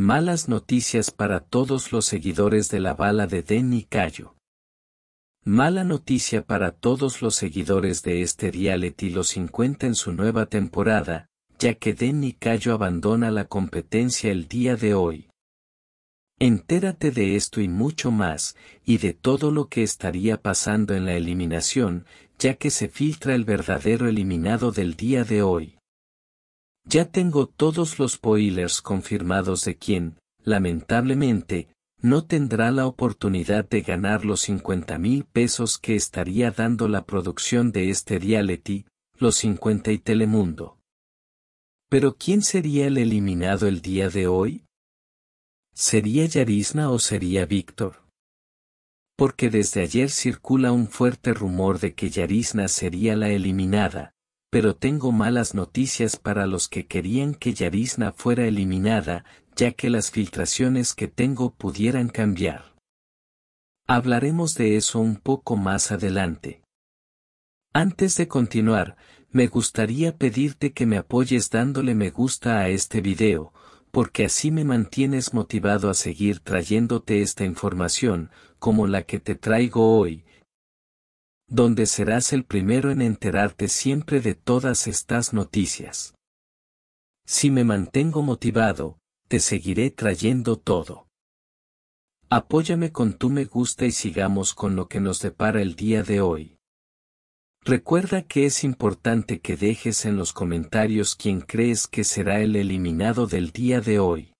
Malas noticias para todos los seguidores de la bala de Denny Cayo. Mala noticia para todos los seguidores de este y Los 50 en su nueva temporada, ya que Denny Cayo abandona la competencia el día de hoy. Entérate de esto y mucho más, y de todo lo que estaría pasando en la eliminación, ya que se filtra el verdadero eliminado del día de hoy. Ya tengo todos los spoilers confirmados de quien, lamentablemente, no tendrá la oportunidad de ganar los 50 mil pesos que estaría dando la producción de este reality, Los 50 y Telemundo. Pero ¿quién sería el eliminado el día de hoy? ¿Sería Yarisna o sería Víctor? Porque desde ayer circula un fuerte rumor de que Yarisna sería la eliminada, pero tengo malas noticias para los que querían que Yarisna fuera eliminada, ya que las filtraciones que tengo pudieran cambiar. Hablaremos de eso un poco más adelante. Antes de continuar, me gustaría pedirte que me apoyes dándole me gusta a este video, porque así me mantienes motivado a seguir trayéndote esta información, como la que te traigo hoy, donde serás el primero en enterarte siempre de todas estas noticias. Si me mantengo motivado, te seguiré trayendo todo. Apóyame con tu me gusta y sigamos con lo que nos depara el día de hoy. Recuerda que es importante que dejes en los comentarios quién crees que será el eliminado del día de hoy.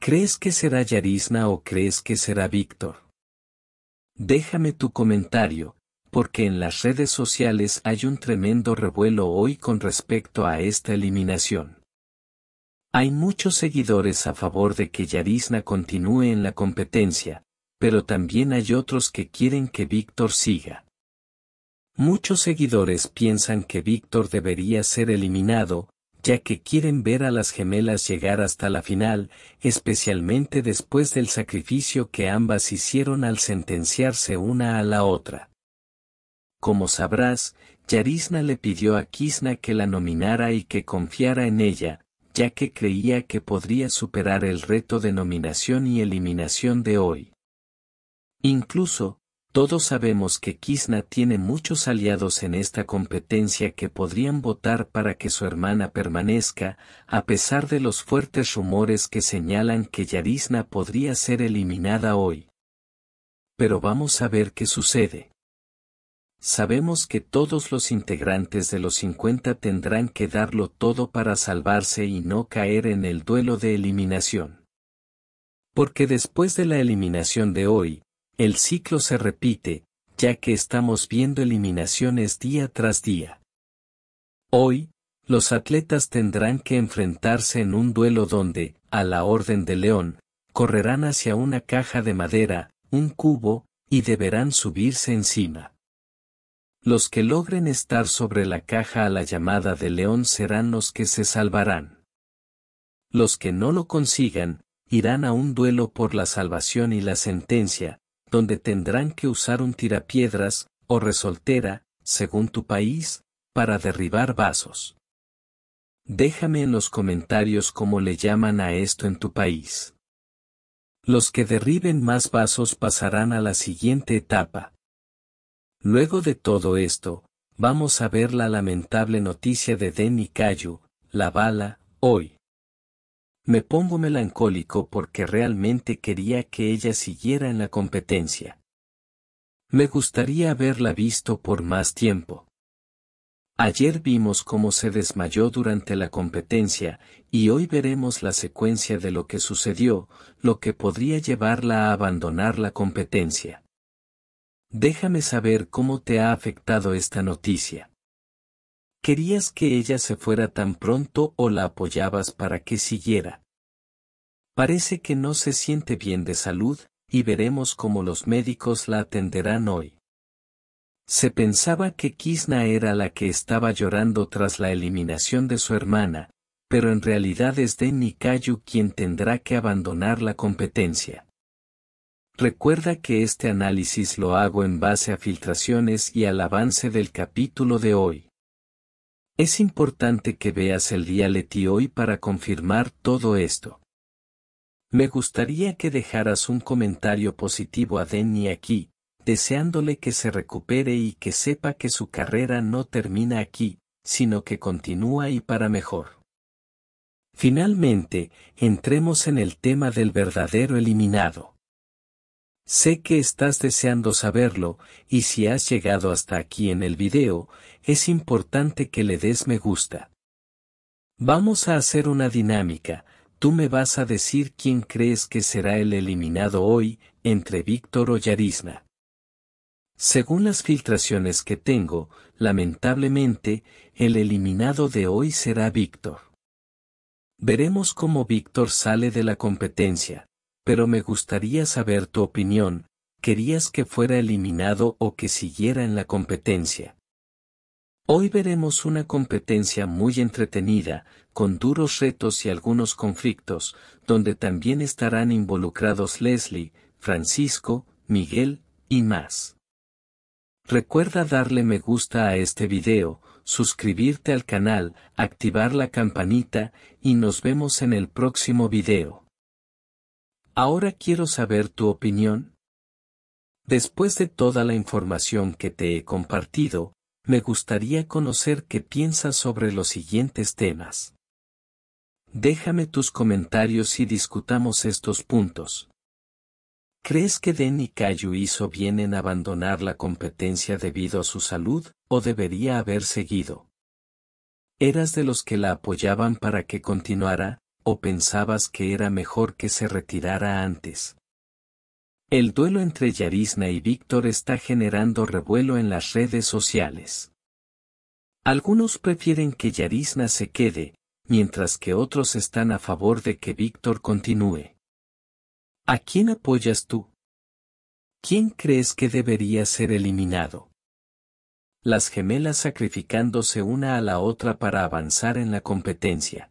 ¿Crees que será Yarisna o crees que será Víctor? Déjame tu comentario, porque en las redes sociales hay un tremendo revuelo hoy con respecto a esta eliminación. Hay muchos seguidores a favor de que Yarisna continúe en la competencia, pero también hay otros que quieren que Víctor siga. Muchos seguidores piensan que Víctor debería ser eliminado, ya que quieren ver a las gemelas llegar hasta la final, especialmente después del sacrificio que ambas hicieron al sentenciarse una a la otra. Como sabrás, Yarisna le pidió a Kisna que la nominara y que confiara en ella, ya que creía que podría superar el reto de nominación y eliminación de hoy. Incluso, todos sabemos que Kisna tiene muchos aliados en esta competencia que podrían votar para que su hermana permanezca, a pesar de los fuertes rumores que señalan que Yarisna podría ser eliminada hoy. Pero vamos a ver qué sucede. Sabemos que todos los integrantes de los 50 tendrán que darlo todo para salvarse y no caer en el duelo de eliminación. Porque después de la eliminación de hoy, el ciclo se repite, ya que estamos viendo eliminaciones día tras día. Hoy, los atletas tendrán que enfrentarse en un duelo donde, a la orden de León, correrán hacia una caja de madera, un cubo, y deberán subirse encima. Los que logren estar sobre la caja a la llamada de león serán los que se salvarán. Los que no lo consigan, irán a un duelo por la salvación y la sentencia, donde tendrán que usar un tirapiedras, o resoltera, según tu país, para derribar vasos. Déjame en los comentarios cómo le llaman a esto en tu país. Los que derriben más vasos pasarán a la siguiente etapa, Luego de todo esto, vamos a ver la lamentable noticia de Denny Cayu, la bala, hoy. Me pongo melancólico porque realmente quería que ella siguiera en la competencia. Me gustaría haberla visto por más tiempo. Ayer vimos cómo se desmayó durante la competencia, y hoy veremos la secuencia de lo que sucedió, lo que podría llevarla a abandonar la competencia. Déjame saber cómo te ha afectado esta noticia. ¿Querías que ella se fuera tan pronto o la apoyabas para que siguiera? Parece que no se siente bien de salud, y veremos cómo los médicos la atenderán hoy. Se pensaba que Kisna era la que estaba llorando tras la eliminación de su hermana, pero en realidad es Denny Kayu quien tendrá que abandonar la competencia. Recuerda que este análisis lo hago en base a filtraciones y al avance del capítulo de hoy. Es importante que veas el dialeti hoy para confirmar todo esto. Me gustaría que dejaras un comentario positivo a Denny aquí, deseándole que se recupere y que sepa que su carrera no termina aquí, sino que continúa y para mejor. Finalmente, entremos en el tema del verdadero eliminado. Sé que estás deseando saberlo, y si has llegado hasta aquí en el video, es importante que le des me gusta. Vamos a hacer una dinámica, tú me vas a decir quién crees que será el eliminado hoy, entre Víctor o Yarisna. Según las filtraciones que tengo, lamentablemente, el eliminado de hoy será Víctor. Veremos cómo Víctor sale de la competencia pero me gustaría saber tu opinión, ¿querías que fuera eliminado o que siguiera en la competencia? Hoy veremos una competencia muy entretenida, con duros retos y algunos conflictos, donde también estarán involucrados Leslie, Francisco, Miguel y más. Recuerda darle me gusta a este video, suscribirte al canal, activar la campanita y nos vemos en el próximo video. Ahora quiero saber tu opinión. Después de toda la información que te he compartido, me gustaría conocer qué piensas sobre los siguientes temas. Déjame tus comentarios y discutamos estos puntos. ¿Crees que Denny Cayu hizo bien en abandonar la competencia debido a su salud, o debería haber seguido? ¿Eras de los que la apoyaban para que continuara? o pensabas que era mejor que se retirara antes. El duelo entre Yarisna y Víctor está generando revuelo en las redes sociales. Algunos prefieren que Yarisna se quede, mientras que otros están a favor de que Víctor continúe. ¿A quién apoyas tú? ¿Quién crees que debería ser eliminado? Las gemelas sacrificándose una a la otra para avanzar en la competencia.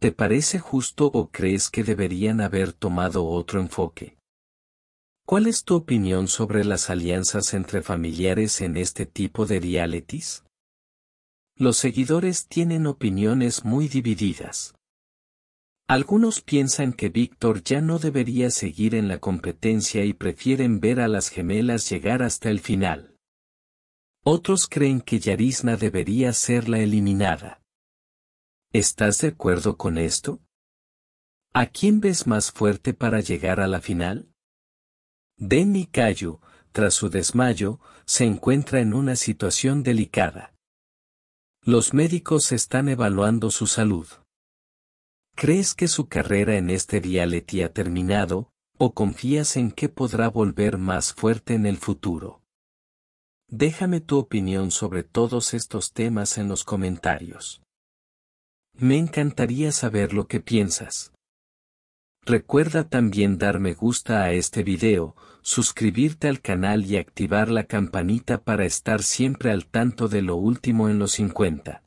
¿Te parece justo o crees que deberían haber tomado otro enfoque? ¿Cuál es tu opinión sobre las alianzas entre familiares en este tipo de realities? Los seguidores tienen opiniones muy divididas. Algunos piensan que Víctor ya no debería seguir en la competencia y prefieren ver a las gemelas llegar hasta el final. Otros creen que Yarisna debería ser la eliminada. ¿Estás de acuerdo con esto? ¿A quién ves más fuerte para llegar a la final? Denny Cayo, tras su desmayo, se encuentra en una situación delicada. Los médicos están evaluando su salud. ¿Crees que su carrera en este reality ha terminado, o confías en que podrá volver más fuerte en el futuro? Déjame tu opinión sobre todos estos temas en los comentarios. Me encantaría saber lo que piensas. Recuerda también dar me gusta a este video, suscribirte al canal y activar la campanita para estar siempre al tanto de lo último en los 50.